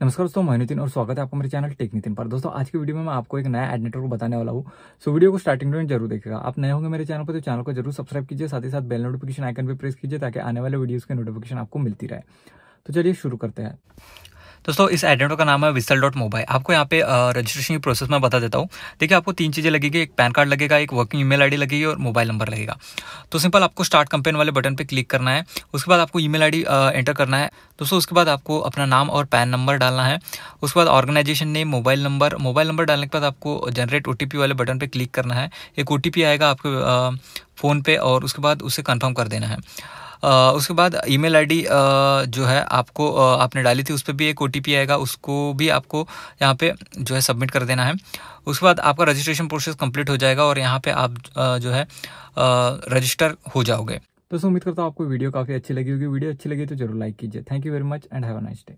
नमस्कार दोस्तों मैं नितिन और स्वागत है आपका मेरे चैनल टेक नितिन पर दोस्तों आज की वीडियो में मैं आपको एक नया एड नेटवर्क बताने वाला हूँ सो वीडियो को स्टार्टिंग में जरूर देखेगा आप नए होंगे मेरे चैनल पर तो चैनल को जरूर सब्सक्राइब कीजिए साथ ही साथ बेल नोटिफिकेशन आइकन पर प्रेस कीजिए ताकि आने वाले वीडियो के नोटिफिकेशन आपको मिलती रहे तो चलिए शुरू करते हैं दोस्तों इस एडेंटो का नाम है विसल डॉट मोबाइल आपको यहाँ पे रजिस्ट्रेशन की प्रोसेस मैं बता देता हूँ देखिए आपको तीन चीज़ें लगेगी एक पैन कार्ड लगेगा एक वर्किंग ईमेल आईडी लगेगी और मोबाइल नंबर लगेगा तो सिंपल आपको स्टार्ट कंपेन वाले बटन पर क्लिक करना है उसके बाद आपको ई मेल एंटर करना है दोस्तों उसके बाद आपको अपना नाम और पैन नंबर डालना है उसके बाद organisation name mobile number mobile number डालने के बाद आपको जनरेट ओ वाले बटन पर क्लिक करना है एक ओ आएगा आपके फ़ोन पे और उसके बाद उसे कन्फर्म कर देना है उसके बाद ईमेल आईडी जो है आपको आपने डाली थी उस पर भी एक ओ आएगा उसको भी आपको यहाँ पे जो है सबमिट कर देना है उसके बाद आपका रजिस्ट्रेशन प्रोसेस कंप्लीट हो जाएगा और यहाँ पे आप जो है रजिस्टर हो जाओगे तो उम्मीद करता हूँ आपको वीडियो काफ़ी अच्छी लगी होगी वीडियो अच्छी लगी तो जरूर लाइक कीजिए thank you very much and have a nice day